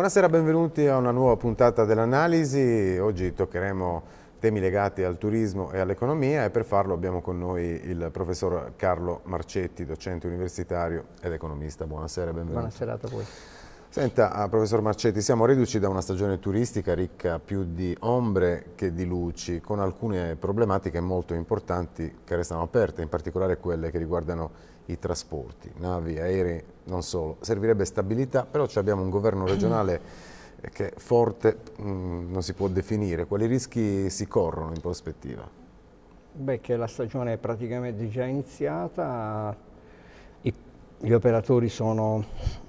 Buonasera, benvenuti a una nuova puntata dell'analisi. Oggi toccheremo temi legati al turismo e all'economia e per farlo abbiamo con noi il professor Carlo Marcetti, docente universitario ed economista. Buonasera, benvenuto. Buonasera a voi. Senta, ah, professor Marcetti, siamo riduci da una stagione turistica ricca più di ombre che di luci, con alcune problematiche molto importanti che restano aperte, in particolare quelle che riguardano i trasporti, navi, aerei, non solo. Servirebbe stabilità, però abbiamo un governo regionale che forte mh, mm, non si può definire. Quali rischi si corrono in prospettiva? Beh, che la stagione è praticamente già iniziata, I, gli operatori sono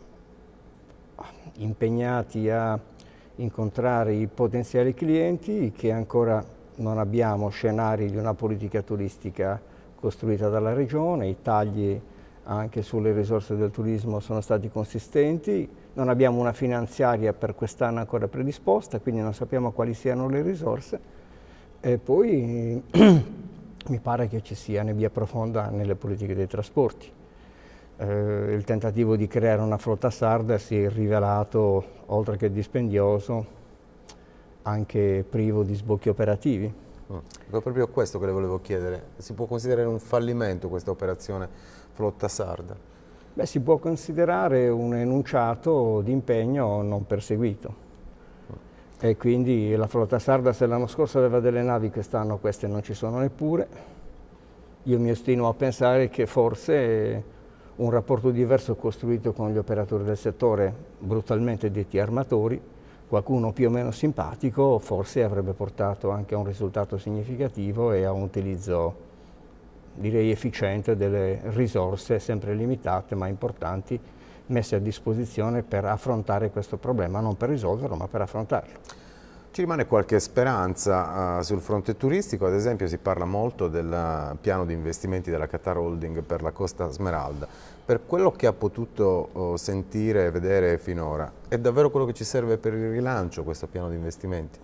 impegnati a incontrare i potenziali clienti che ancora non abbiamo scenari di una politica turistica costruita dalla Regione, i tagli anche sulle risorse del turismo sono stati consistenti, non abbiamo una finanziaria per quest'anno ancora predisposta, quindi non sappiamo quali siano le risorse e poi mi pare che ci sia nebbia profonda nelle politiche dei trasporti. Eh, il tentativo di creare una flotta sarda si è rivelato, oltre che dispendioso, anche privo di sbocchi operativi. Mm. È proprio questo che le volevo chiedere. Si può considerare un fallimento questa operazione flotta sarda? Beh, si può considerare un enunciato di impegno non perseguito. Mm. E quindi la flotta sarda se l'anno scorso aveva delle navi, quest'anno queste non ci sono neppure. Io mi ostino a pensare che forse un rapporto diverso costruito con gli operatori del settore, brutalmente detti armatori, qualcuno più o meno simpatico forse avrebbe portato anche a un risultato significativo e a un utilizzo direi efficiente delle risorse sempre limitate ma importanti messe a disposizione per affrontare questo problema, non per risolverlo ma per affrontarlo. Ci rimane qualche speranza uh, sul fronte turistico, ad esempio si parla molto del piano di investimenti della Qatar Holding per la Costa Smeralda. Per quello che ha potuto uh, sentire e vedere finora, è davvero quello che ci serve per il rilancio questo piano di investimenti?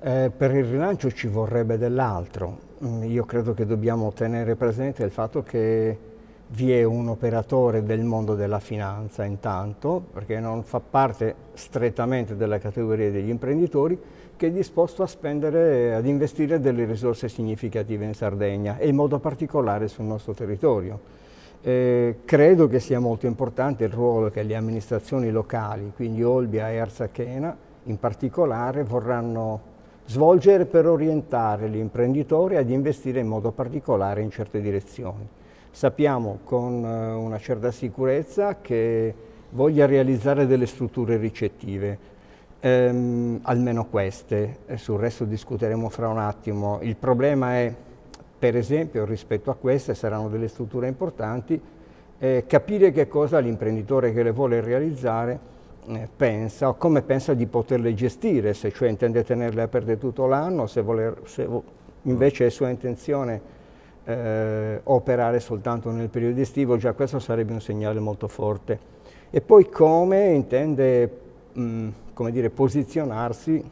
Eh, per il rilancio ci vorrebbe dell'altro. Mm, io credo che dobbiamo tenere presente il fatto che vi è un operatore del mondo della finanza intanto, perché non fa parte strettamente della categoria degli imprenditori, che è disposto a spendere, ad investire delle risorse significative in Sardegna e in modo particolare sul nostro territorio. Eh, credo che sia molto importante il ruolo che le amministrazioni locali, quindi Olbia e Arsachena in particolare, vorranno svolgere per orientare l'imprenditore ad investire in modo particolare in certe direzioni. Sappiamo con eh, una certa sicurezza che voglia realizzare delle strutture ricettive, ehm, almeno queste, eh, sul resto discuteremo fra un attimo. Il problema è, per esempio, rispetto a queste saranno delle strutture importanti, eh, capire che cosa l'imprenditore che le vuole realizzare pensa o come pensa di poterle gestire, se cioè intende tenerle aperte tutto l'anno, se, voler, se invece è sua intenzione eh, operare soltanto nel periodo estivo, già questo sarebbe un segnale molto forte. E poi come intende mh, come dire, posizionarsi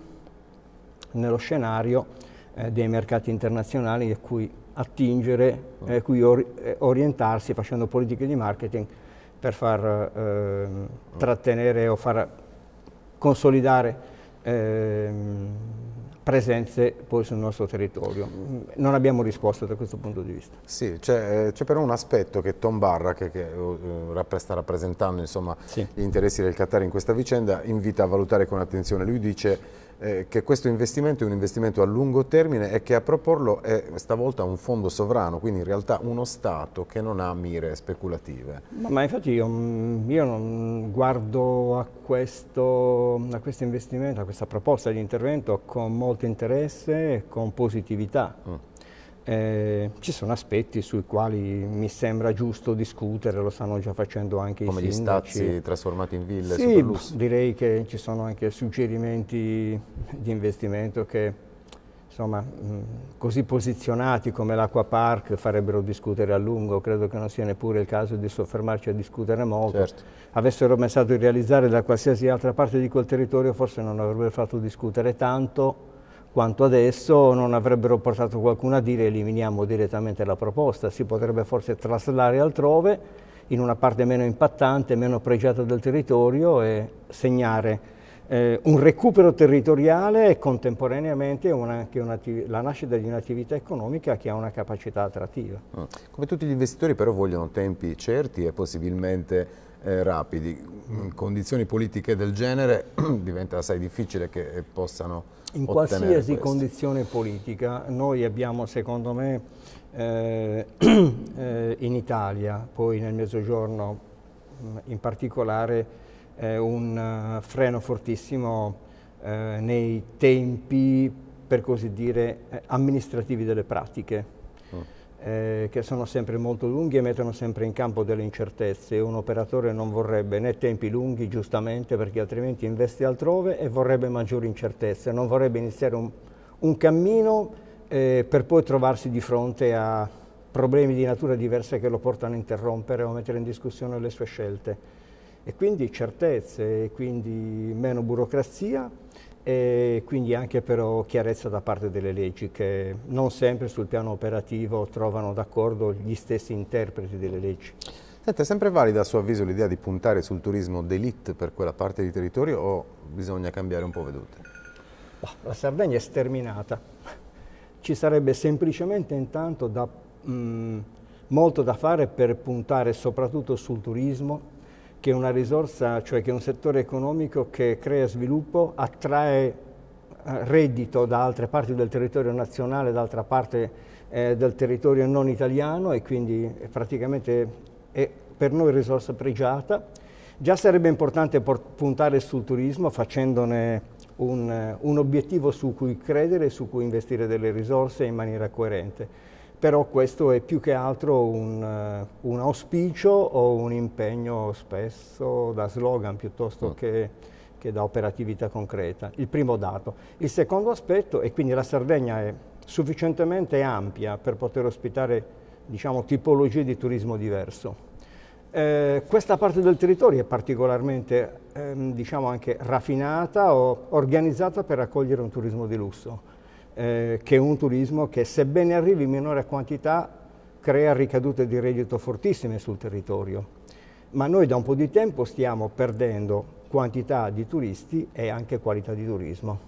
nello scenario eh, dei mercati internazionali a cui attingere, mm. a eh, cui or orientarsi facendo politiche di marketing per far eh, trattenere o far consolidare eh, presenze poi sul nostro territorio. Non abbiamo risposto da questo punto di vista. Sì, c'è, eh, però un aspetto che Tom Barra, che, che eh, sta rappresentando insomma, sì. gli interessi del Qatar in questa vicenda, invita a valutare con attenzione. Lui dice eh, che questo investimento è un investimento a lungo termine e che a proporlo è stavolta un fondo sovrano, quindi in realtà uno Stato che non ha mire speculative. Ma, ma infatti io, mm, io, non guardo a questo, a questo, investimento, a questa proposta di intervento con molto interesse e con positività. Mm. Eh, ci sono aspetti sui quali mi sembra giusto discutere, lo stanno già facendo anche Come i sindaci. Come gli stazzi trasformati in ville? Sì, direi che ci sono anche suggerimenti di investimento che insomma, così posizionati come l'Aqua Park farebbero discutere a lungo, credo che non sia neppure il caso di soffermarci a discutere molto. Certo. Avessero pensato di realizzare da qualsiasi altra parte di quel territorio forse non avrebbero fatto discutere tanto, quanto adesso non avrebbero portato qualcuno a dire eliminiamo direttamente la proposta, si potrebbe forse traslare altrove in una parte meno impattante, meno pregiata del territorio e segnare eh, un recupero territoriale e contemporaneamente una, la nascita di un'attività economica che ha una capacità attrattiva. Ah, come tutti gli investitori però vogliono tempi certi e possibilmente eh, rapidi. In mm, condizioni politiche del genere diventa assai difficile che eh, possano In qualsiasi questo. condizione politica noi abbiamo secondo me eh, eh in Italia, poi nel Mezzogiorno mm, in particolare, eh, un eh, freno fortissimo eh, nei tempi, per così dire, amministrativi delle pratiche. Mm. Eh, che sono sempre molto lunghi e mettono sempre in campo delle incertezze. Un operatore non vorrebbe né tempi lunghi, giustamente, perché altrimenti investe altrove e vorrebbe maggiori incertezze, non vorrebbe iniziare un, un cammino eh, per poi trovarsi di fronte a problemi di natura diversa che lo portano a interrompere o a mettere in discussione le sue scelte e quindi certezze, e quindi meno burocrazia e quindi anche però chiarezza da parte delle leggi che non sempre sul piano operativo trovano d'accordo gli stessi interpreti delle leggi. Senta, è sempre valida a suo avviso l'idea di puntare sul turismo d'elite per quella parte di territorio o bisogna cambiare un po' vedute? La Sardegna è sterminata. Ci sarebbe semplicemente intanto da, mh, mm, molto da fare per puntare soprattutto sul turismo che è una risorsa, cioè che è un settore economico che crea sviluppo, attrae eh, reddito da altre parti del territorio nazionale, da altra parte eh, del territorio non italiano e quindi è praticamente è per noi risorsa pregiata. Già sarebbe importante puntare sul turismo facendone un, un obiettivo su cui credere e su cui investire delle risorse in maniera coerente però questo è più che altro un, eh, un auspicio o un impegno spesso da slogan piuttosto mm. che, che da operatività concreta, il primo dato. Il secondo aspetto è quindi la Sardegna è sufficientemente ampia per poter ospitare diciamo, tipologie di turismo diverso. Eh, questa parte del territorio è particolarmente ehm, diciamo anche raffinata o organizzata per accogliere un turismo di lusso eh, che un turismo che sebbene arrivi in minore quantità crea ricadute di reddito fortissime sul territorio. Ma noi da un po' di tempo stiamo perdendo quantità di turisti e anche qualità di turismo.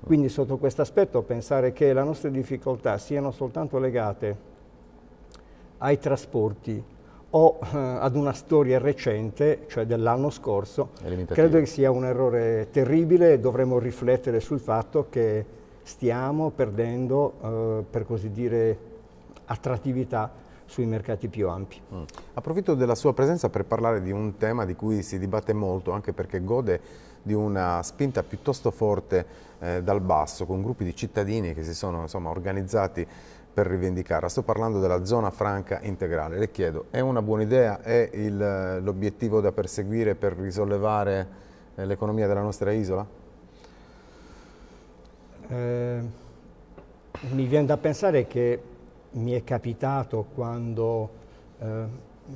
Quindi sotto questo aspetto pensare che le nostre difficoltà siano soltanto legate ai trasporti o eh, ad una storia recente, cioè dell'anno scorso, credo che sia un errore terribile e dovremmo riflettere sul fatto che stiamo perdendo, eh, per così dire, attrattività sui mercati più ampi. Mm. Approfitto della sua presenza per parlare di un tema di cui si dibatte molto, anche perché gode di una spinta piuttosto forte eh, dal basso, con gruppi di cittadini che si sono insomma, organizzati per rivendicarla. Sto parlando della zona franca integrale. Le chiedo, è una buona idea? È eh, l'obiettivo da perseguire per risollevare eh, l'economia della nostra isola? Ehm, mi viene da pensare che mi è capitato quando eh,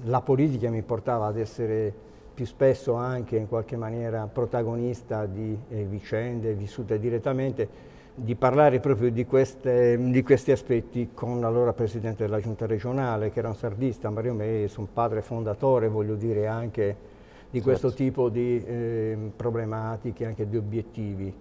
la politica mi portava ad essere più spesso anche in qualche maniera protagonista di eh, vicende vissute direttamente, di parlare proprio di, queste, di, questi aspetti con l'allora presidente della giunta regionale, che era un sardista, Mario Meis, un padre fondatore, voglio dire, anche di questo certo. tipo di eh, problematiche, anche di obiettivi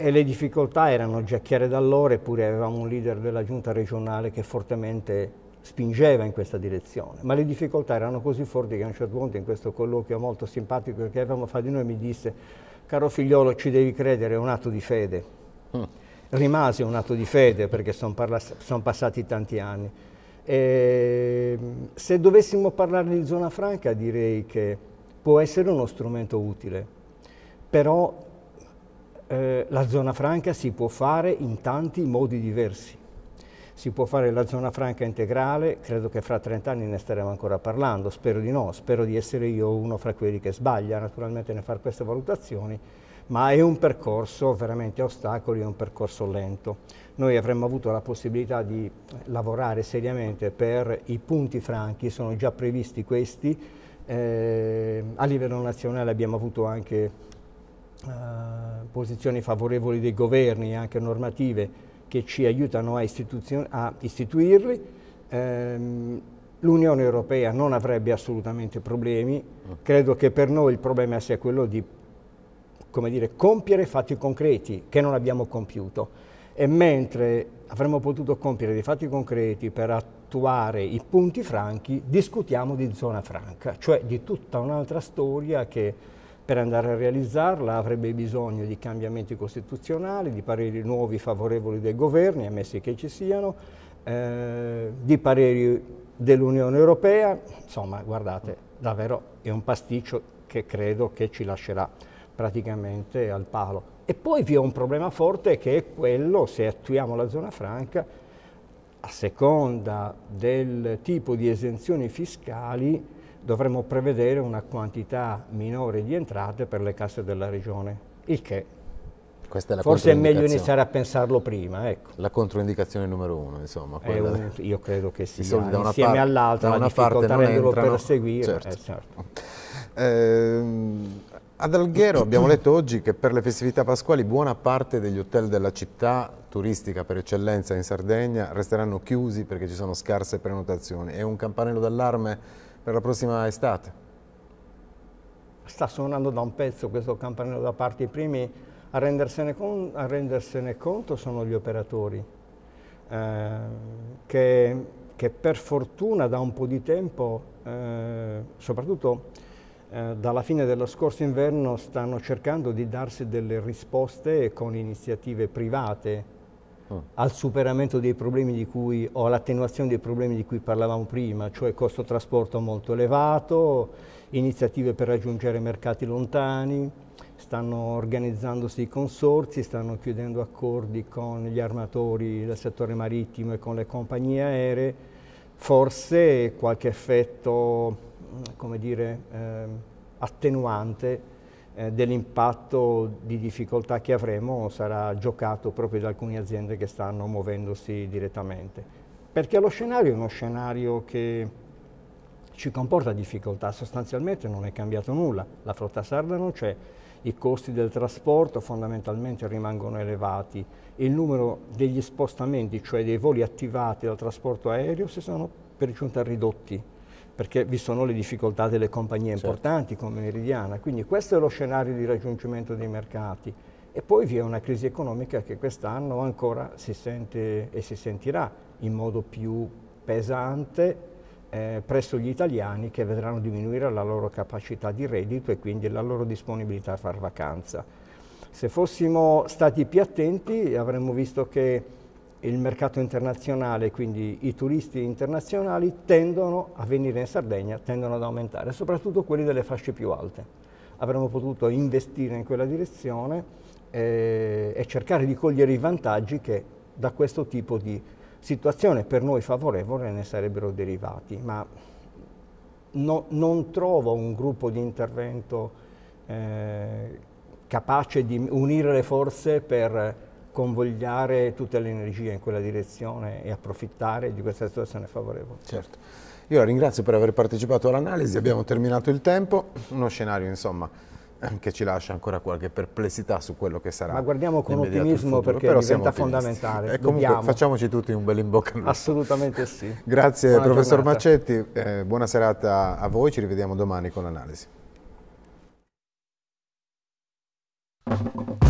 e le difficoltà erano già chiare da allora, eppure avevamo un leader della giunta regionale che fortemente spingeva in questa direzione, ma le difficoltà erano così forti che a un certo punto in questo colloquio molto simpatico che avevamo fatto di noi mi disse caro figliolo ci devi credere, è un atto di fede. Mm. Rimase un atto di fede perché sono son passati tanti anni. E, se dovessimo parlare di zona franca direi che può essere uno strumento utile, però eh, la zona franca si può fare in tanti modi diversi. Si può fare la zona franca integrale, credo che fra 30 anni ne staremo ancora parlando, spero di no, spero di essere io uno fra quelli che sbaglia naturalmente nel fare queste valutazioni, ma è un percorso veramente a ostacoli, è un percorso lento. Noi avremmo avuto la possibilità di lavorare seriamente per i punti franchi, sono già previsti questi, eh, a livello nazionale abbiamo avuto anche eh, posizioni favorevoli dei governi, e anche normative, che ci aiutano a, a istituirli. Ehm, L'Unione Europea non avrebbe assolutamente problemi, mm. credo che per noi il problema sia quello di dire, compiere fatti concreti che non abbiamo compiuto e mentre avremmo potuto compiere dei fatti concreti per attuare i punti franchi, discutiamo di zona franca, cioè di tutta un'altra storia che per andare a realizzarla avrebbe bisogno di cambiamenti costituzionali, di pareri nuovi favorevoli dei governi, ammessi che ci siano, eh, di pareri dell'Unione Europea, insomma guardate, davvero è un pasticcio che credo che ci lascerà praticamente al palo. E poi vi è un problema forte che è quello, se attuiamo la zona franca, a seconda del tipo di esenzioni fiscali, dovremmo prevedere una quantità minore di entrate per le casse della regione, il che è forse è meglio iniziare a pensarlo prima. Ecco. La controindicazione numero uno, insomma. Un, io credo che sia, insieme all'altra, la difficoltà renderlo perseguire. Certo. Eh, certo. Eh, ad Alghero abbiamo letto oggi che per le festività pasquali buona parte degli hotel della città turistica per eccellenza in Sardegna resteranno chiusi perché ci sono scarse prenotazioni. È un campanello d'allarme per la prossima estate? Sta suonando da un pezzo questo campanello da parte, i primi a rendersene, con, a rendersene conto sono gli operatori, eh, che, che, per fortuna da un po' di tempo, eh, soprattutto eh, dalla fine dello scorso inverno, stanno cercando di darsi delle risposte con iniziative private Ah. al superamento dei problemi di cui, o all'attenuazione dei problemi di cui parlavamo prima, cioè costo trasporto molto elevato, iniziative per raggiungere mercati lontani, stanno organizzandosi i consorzi, stanno chiudendo accordi con gli armatori del settore marittimo e con le compagnie aeree, forse qualche effetto, come dire, eh, attenuante eh, dell'impatto di difficoltà che avremo sarà giocato proprio da alcune aziende che stanno muovendosi direttamente. Perché lo scenario è uno scenario che ci comporta difficoltà, sostanzialmente non è cambiato nulla, la flotta sarda non c'è, i costi del trasporto fondamentalmente rimangono elevati, il numero degli spostamenti, cioè dei voli attivati dal trasporto aereo, si sono per giunta ridotti perché vi sono le difficoltà delle compagnie certo. importanti come Meridiana, quindi questo è lo scenario di raggiungimento dei mercati. E poi vi è una crisi economica che quest'anno ancora si sente e si sentirà in modo più pesante eh, presso gli italiani che vedranno diminuire la loro capacità di reddito e quindi la loro disponibilità a far vacanza. Se fossimo stati più attenti avremmo visto che il mercato internazionale, quindi i turisti internazionali, tendono a venire in Sardegna, tendono ad aumentare, soprattutto quelli delle fasce più alte. Avremmo potuto investire in quella direzione eh, e cercare di cogliere i vantaggi che da questo tipo di situazione per noi favorevole ne sarebbero derivati, ma no, non trovo un gruppo di intervento eh, capace di unire le forze per convogliare tutte le in quella direzione e approfittare di questa situazione favorevole. Certo. Io la ringrazio per aver partecipato all'analisi, abbiamo terminato il tempo, uno scenario insomma eh, che ci lascia ancora qualche perplessità su quello che sarà. Ma guardiamo con ottimismo futuro, perché però diventa fondamentale. E eh, comunque Dobbiamo. facciamoci tutti un bel in bocca al lupo. Assolutamente sì. Grazie buona professor giornata. Macetti, eh, buona serata a voi, ci rivediamo domani con l'analisi.